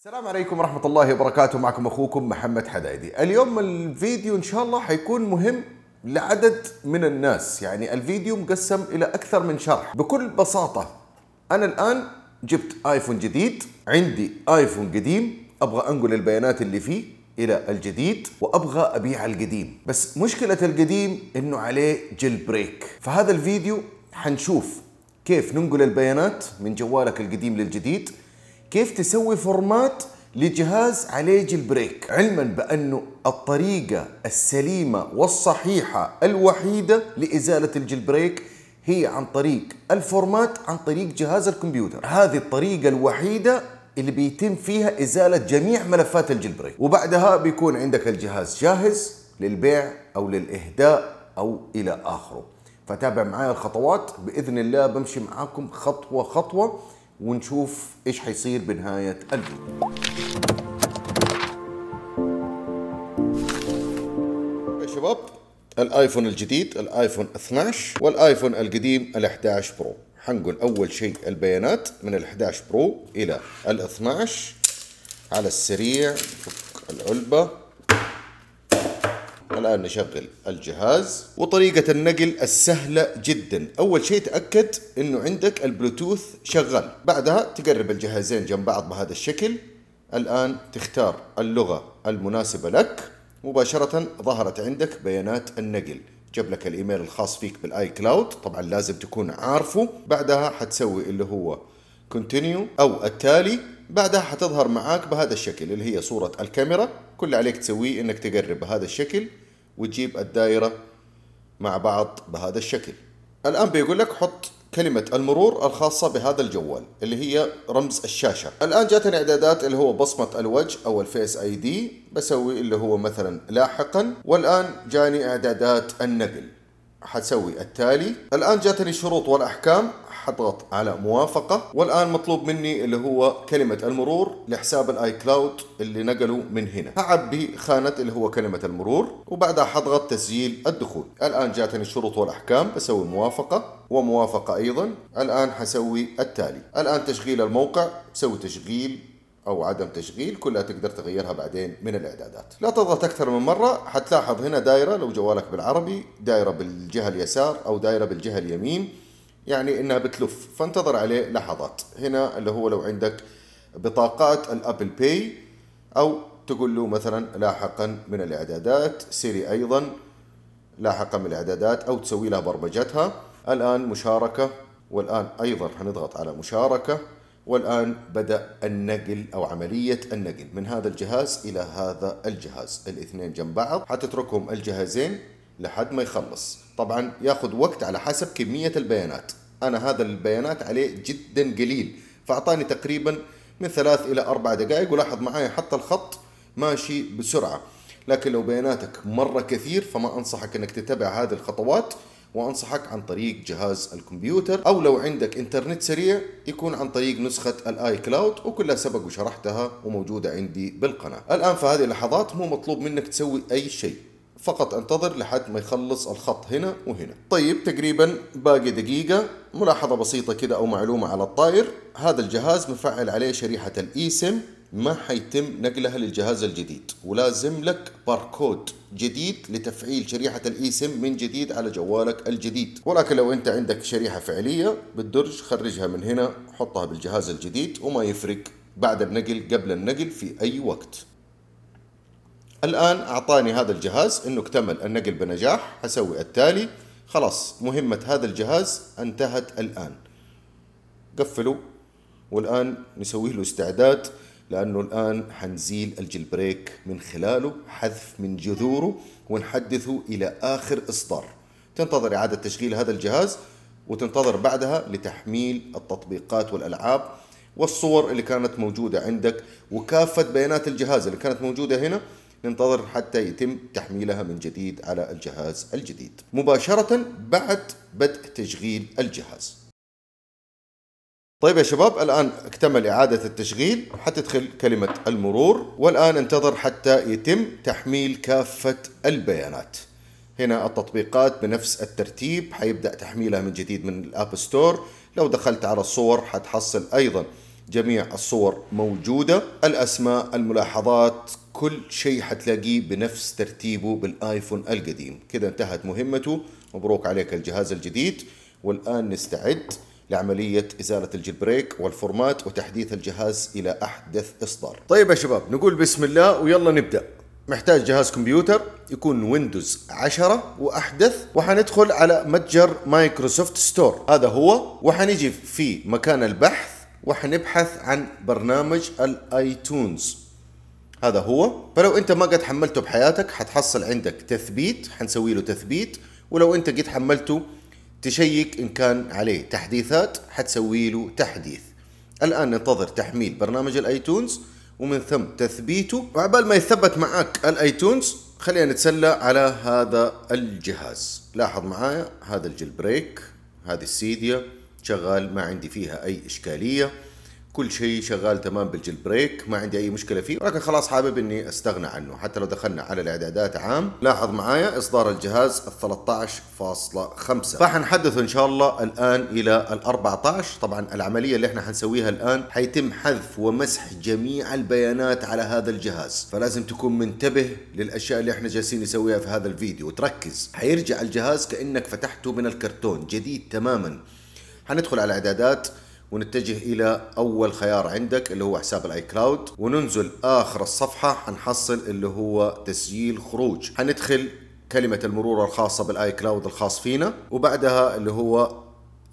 السلام عليكم ورحمة الله وبركاته معكم أخوكم محمد حدايدي اليوم الفيديو إن شاء الله حيكون مهم لعدد من الناس يعني الفيديو مقسم إلى أكثر من شرح بكل بساطة أنا الآن جبت آيفون جديد عندي آيفون قديم أبغى أنقل البيانات اللي فيه إلى الجديد وأبغى أبيع القديم بس مشكلة القديم إنه عليه جيل بريك فهذا الفيديو حنشوف كيف ننقل البيانات من جوالك القديم للجديد كيف تسوي فورمات لجهاز عليه بريك علما بأنه الطريقة السليمة والصحيحة الوحيدة لإزالة بريك هي عن طريق الفورمات عن طريق جهاز الكمبيوتر هذه الطريقة الوحيدة اللي بيتم فيها إزالة جميع ملفات بريك وبعدها بيكون عندك الجهاز جاهز للبيع أو للإهداء أو إلى آخره فتابع معايا الخطوات بإذن الله بمشي معاكم خطوة خطوة ونشوف ايش حيصير بنهايه الفيديو يا شباب الايفون الجديد الايفون 12 والايفون القديم ال11 برو حنقل اول شيء البيانات من ال11 برو الى ال12 على السريع العلبه الآن نشغل الجهاز وطريقة النقل السهلة جدا أول شيء تأكد أنه عندك البلوتوث شغال بعدها تقرب الجهازين جنب بعض بهذا الشكل الآن تختار اللغة المناسبة لك مباشرة ظهرت عندك بيانات النقل جاب لك الإيميل الخاص فيك بالآي كلاود طبعا لازم تكون عارفه بعدها حتسوي اللي هو كونتينيو أو التالي بعدها حتظهر معاك بهذا الشكل اللي هي صورة الكاميرا كل عليك تسويه انك تقرب بهذا الشكل وتجيب الدائرة مع بعض بهذا الشكل الآن بيقول لك حط كلمة المرور الخاصة بهذا الجوال اللي هي رمز الشاشة الآن جاتني إعدادات اللي هو بصمة الوجه أو الفيس اي دي بسوي اللي هو مثلا لاحقا والآن جاني إعدادات النقل حسوي التالي الآن جاتني الشروط والأحكام حضغط على موافقة والآن مطلوب مني اللي هو كلمة المرور لحساب الاي كلاود اللي نقله من هنا هعبي خانة اللي هو كلمة المرور وبعدها حضغط تسجيل الدخول الآن جاتني الشروط والأحكام بسوي موافقة وموافقة أيضا الآن حسوي التالي الآن تشغيل الموقع سوي تشغيل أو عدم تشغيل كلها تقدر تغيرها بعدين من الإعدادات لا تضغط أكثر من مرة حتلاحظ هنا دايرة لو جوالك بالعربي دايرة بالجهة اليسار أو دايرة بالجهة اليمين يعني انها بتلف فانتظر عليه لحظات هنا اللي هو لو عندك بطاقات الابل باي او تقول له مثلا لاحقا من الاعدادات سيري ايضا لاحقا من الاعدادات او تسوي لها برمجتها الان مشاركه والان ايضا هنضغط على مشاركه والآن بدأ النقل أو عملية النقل من هذا الجهاز إلى هذا الجهاز الاثنين جنب بعض حتتركهم الجهازين لحد ما يخلص طبعا ياخذ وقت على حسب كمية البيانات انا هذا البيانات عليه جدا قليل فاعطاني تقريبا من ثلاث الى اربع دقائق ولاحظ معايا حتى الخط ماشي بسرعه لكن لو بياناتك مره كثير فما انصحك انك تتبع هذه الخطوات وانصحك عن طريق جهاز الكمبيوتر او لو عندك انترنت سريع يكون عن طريق نسخه الاي كلاود وكلها سبق وشرحتها وموجوده عندي بالقناه الان في هذه اللحظات مو مطلوب منك تسوي اي شيء فقط انتظر لحد ما يخلص الخط هنا وهنا طيب تقريبا باقي دقيقة ملاحظة بسيطة كده أو معلومة على الطائر هذا الجهاز مفعل عليه شريحة الإيسم ما حيتم نقلها للجهاز الجديد ولازم لك باركود جديد لتفعيل شريحة الإيسم من جديد على جوالك الجديد ولكن لو أنت عندك شريحة فعلية بالدرج خرجها من هنا حطها بالجهاز الجديد وما يفرق بعد النقل قبل النقل في أي وقت الآن أعطاني هذا الجهاز أنه اكتمل النقل بنجاح هسوي التالي خلاص مهمة هذا الجهاز انتهت الآن قفلوا والآن نسوي له استعداد لأنه الآن حنزيل الجلبريك من خلاله حذف من جذوره ونحدثه إلى آخر إصدار تنتظر إعادة تشغيل هذا الجهاز وتنتظر بعدها لتحميل التطبيقات والألعاب والصور اللي كانت موجودة عندك وكافة بيانات الجهاز اللي كانت موجودة هنا ننتظر حتى يتم تحميلها من جديد على الجهاز الجديد مباشرة بعد بدء تشغيل الجهاز طيب يا شباب الآن اكتمل إعادة التشغيل حتدخل كلمة المرور والآن انتظر حتى يتم تحميل كافة البيانات هنا التطبيقات بنفس الترتيب حيبدأ تحميلها من جديد من الأب ستور لو دخلت على الصور حتحصل أيضا جميع الصور موجودة الأسماء الملاحظات كل شيء حتلاقيه بنفس ترتيبه بالآيفون القديم كده انتهت مهمته مبروك عليك الجهاز الجديد والآن نستعد لعملية إزالة الجلبريك والفورمات وتحديث الجهاز إلى أحدث إصدار طيب يا شباب نقول بسم الله ويلا نبدأ محتاج جهاز كمبيوتر يكون ويندوز 10 واحدث وحندخل على متجر مايكروسوفت ستور هذا هو وحنيجي في مكان البحث وحنبحث عن برنامج الايتونز هذا هو فلو انت ما قد حملته بحياتك حتحصل عندك تثبيت حنسوي له تثبيت ولو انت قد حملته تشيك ان كان عليه تحديثات حتسوي له تحديث الان ننتظر تحميل برنامج الايتونز ومن ثم تثبيته وعبال ما يثبت معك الايتونز خلينا نتسلى على هذا الجهاز لاحظ معايا هذا بريك هذه السيديا شغال ما عندي فيها اي اشكاليه كل شيء شغال تمام بريك ما عندي اي مشكله فيه ولكن خلاص حابب اني استغنى عنه حتى لو دخلنا على الاعدادات عام لاحظ معايا اصدار الجهاز 13.5 فحنحدث ان شاء الله الان الى ال 14 طبعا العمليه اللي احنا حنسويها الان حيتم حذف ومسح جميع البيانات على هذا الجهاز فلازم تكون منتبه للاشياء اللي احنا جالسين نسويها في هذا الفيديو وتركز حيرجع الجهاز كانك فتحته من الكرتون جديد تماما حندخل على اعدادات ونتجه الى اول خيار عندك اللي هو حساب الاي كلاود وننزل اخر الصفحه حنحصل اللي هو تسجيل خروج حندخل كلمه المرور الخاصه بالاي كلاود الخاص فينا وبعدها اللي هو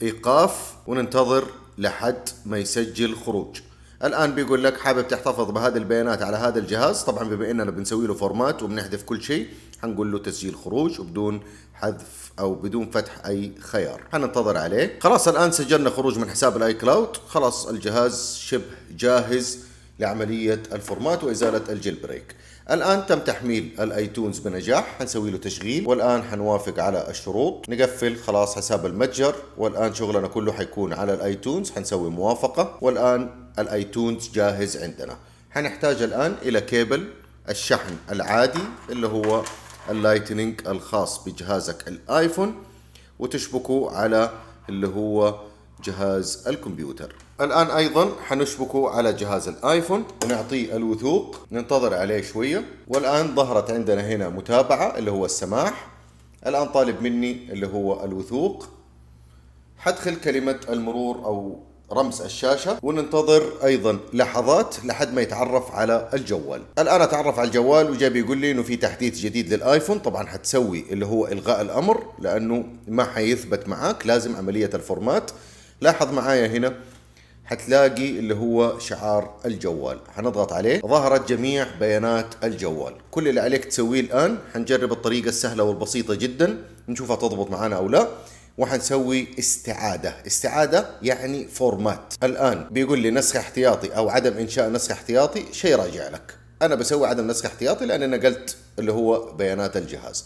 ايقاف وننتظر لحد ما يسجل خروج الان بيقول لك حابب تحتفظ بهذه البيانات على هذا الجهاز طبعا بما اننا بنسوي له فورمات وبنحذف كل شيء حنقول له تسجيل خروج وبدون حذف او بدون فتح اي خيار حننتظر عليه خلاص الان سجلنا خروج من حساب الاي كلاود خلاص الجهاز شبه جاهز لعمليه الفورمات وازاله الجيل بريك الان تم تحميل الايتونز بنجاح حنسوي له تشغيل والان حنوافق على الشروط نقفل خلاص حساب المتجر والان شغلنا كله حيكون على الايتونز حنسوي موافقه والان الايتونز جاهز عندنا هنحتاج الان الى كيبل الشحن العادي اللي هو اللايتنينج الخاص بجهازك الايفون وتشبكه على اللي هو جهاز الكمبيوتر الآن أيضا حنشبكه على جهاز الآيفون ونعطيه الوثوق ننتظر عليه شوية والآن ظهرت عندنا هنا متابعة اللي هو السماح الآن طالب مني اللي هو الوثوق حدخل كلمة المرور أو رمز الشاشة وننتظر أيضا لحظات لحد ما يتعرف على الجوال الآن أتعرف على الجوال وجاب يقول لي أنه في تحديث جديد للآيفون طبعا حتسوي اللي هو إلغاء الأمر لأنه ما حيثبت معاك لازم عملية الفورمات لاحظ معايا هنا حتلاقي اللي هو شعار الجوال حنضغط عليه ظهرت جميع بيانات الجوال كل اللي عليك تسويه الآن حنجرب الطريقة السهلة والبسيطة جدا نشوفها تضبط معنا أو لا وحنسوي استعادة استعادة يعني فورمات الآن بيقول لي نسخ احتياطي أو عدم إنشاء نسخ احتياطي شيء راجع لك أنا بسوي عدم نسخ احتياطي لأني نقلت اللي هو بيانات الجهاز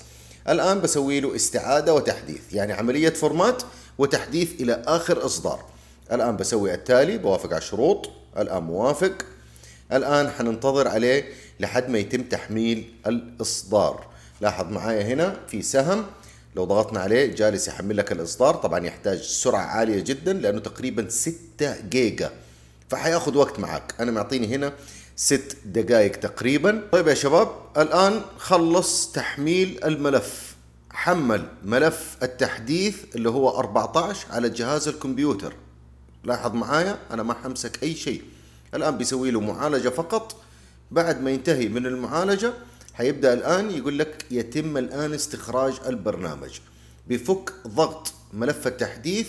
الآن بسوي له استعادة وتحديث يعني عملية فورمات وتحديث إلى آخر إصدار الآن بسوي التالي بوافق على الشروط الآن موافق الآن حننتظر عليه لحد ما يتم تحميل الإصدار لاحظ معايا هنا في سهم لو ضغطنا عليه جالس يحمل لك الاصدار طبعا يحتاج سرعه عاليه جدا لانه تقريبا 6 جيجا فحياخد وقت معك انا معطيني هنا ست دقائق تقريبا طيب يا شباب الان خلص تحميل الملف حمل ملف التحديث اللي هو 14 على جهاز الكمبيوتر لاحظ معايا انا ما حمسك اي شيء الان بيسوي له معالجه فقط بعد ما ينتهي من المعالجه هيبدا الان يقول لك يتم الان استخراج البرنامج بفك ضغط ملف التحديث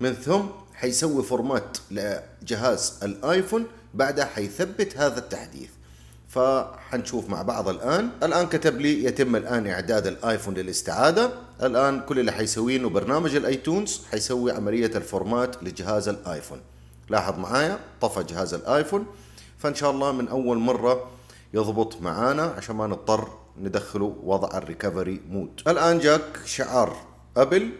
من ثم حيسوي فورمات لجهاز الايفون بعدها حيثبت هذا التحديث فحنشوف مع بعض الان الان كتب لي يتم الان اعداد الايفون للاستعاده الان كل اللي حيسويه انه برنامج الايتونز حيسوي عمليه الفورمات لجهاز الايفون لاحظ معايا طفى جهاز الايفون فان شاء الله من اول مره يضبط معانا عشان ما نضطر ندخله وضع الريكفري مود الان جاك شعار ابل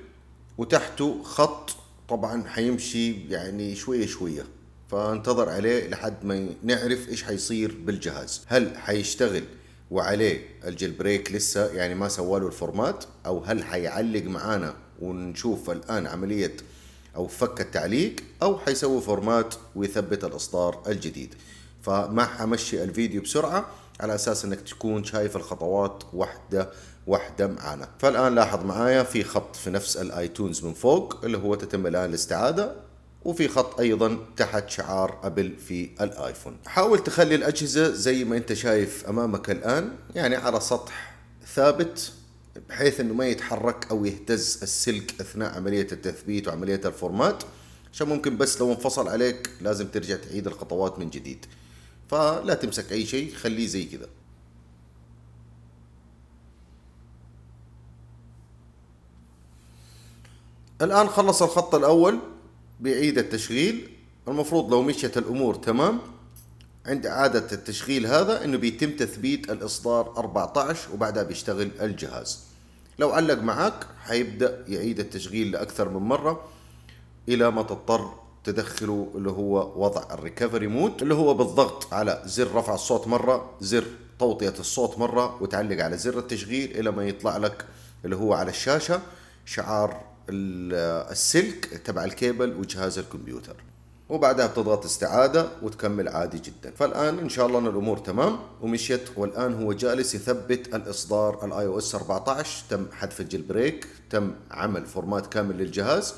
وتحته خط طبعا حيمشي يعني شويه شويه فانتظر عليه لحد ما نعرف ايش حيصير بالجهاز هل حيشتغل وعليه الجلبريك لسه يعني ما سواله الفورمات او هل حيعلق معانا ونشوف الان عمليه او فك التعليق او حيسوي فورمات ويثبت الاصدار الجديد فما حمشي الفيديو بسرعه على اساس انك تكون شايف الخطوات واحده واحده معانا فالان لاحظ معايا في خط في نفس الايتونز من فوق اللي هو تتم الان الاستعاده وفي خط ايضا تحت شعار ابل في الايفون حاول تخلي الاجهزه زي ما انت شايف امامك الان يعني على سطح ثابت بحيث انه ما يتحرك او يهتز السلك اثناء عمليه التثبيت وعمليه الفورمات عشان ممكن بس لو انفصل عليك لازم ترجع تعيد الخطوات من جديد فلا تمسك اي شيء خليه زي كذا الان خلص الخط الاول بيعيد التشغيل المفروض لو مشيت الامور تمام عند اعادة التشغيل هذا انه بيتم تثبيت الاصدار 14 وبعدها بيشتغل الجهاز لو علق معك حيبدأ يعيد التشغيل لأكثر من مرة إلى ما تضطر تدخله اللي هو وضع الريكفري مود اللي هو بالضغط على زر رفع الصوت مرة زر توطية الصوت مرة وتعلق على زر التشغيل إلى ما يطلع لك اللي هو على الشاشة شعار السلك تبع الكيبل وجهاز الكمبيوتر وبعدها بتضغط استعادة وتكمل عادي جدا فالآن إن شاء الله أن الأمور تمام ومشيت والآن هو جالس يثبت الإصدار الاي او اس 14 تم حذف بريك تم عمل فورمات كامل للجهاز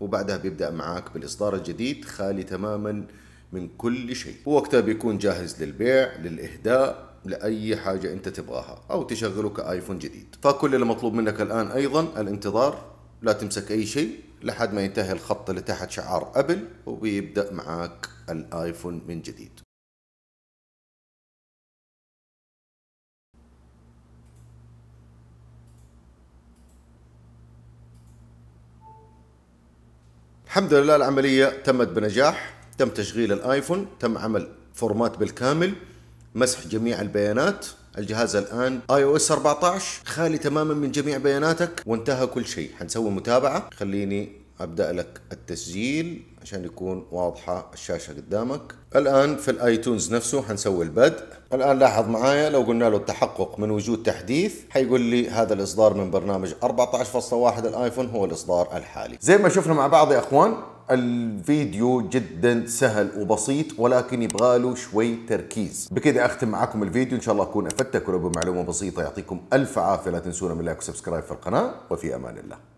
وبعدها بيبدأ معاك بالإصدار الجديد خالي تماما من كل شيء ووقتها بيكون جاهز للبيع للإهداء لأي حاجة أنت تبغاها أو تشغله كآيفون جديد فكل اللي مطلوب منك الآن أيضا الانتظار لا تمسك أي شيء لحد ما ينتهي الخط اللي تحت شعار أبل وبيبدأ معاك الآيفون من جديد الحمد لله العملية تمت بنجاح تم تشغيل الايفون تم عمل فورمات بالكامل مسح جميع البيانات الجهاز الان iOS 14 خالي تماما من جميع بياناتك وانتهى كل شيء حنسوي متابعه خليني ابدا لك التسجيل عشان يكون واضحه الشاشه قدامك الان في الايتونز نفسه حنسوي البدء الان لاحظ معايا لو قلنا له التحقق من وجود تحديث حيقول لي هذا الاصدار من برنامج 14.1 الايفون هو الاصدار الحالي زي ما شفنا مع بعض يا اخوان الفيديو جدا سهل وبسيط ولكن يبغى له شوي تركيز بكذا اختم معكم الفيديو ان شاء الله اكون افدتك ولو بمعلومه بسيطه يعطيكم الف عافيه لا تنسونا من لايك وسبسكرايب في القناه وفي امان الله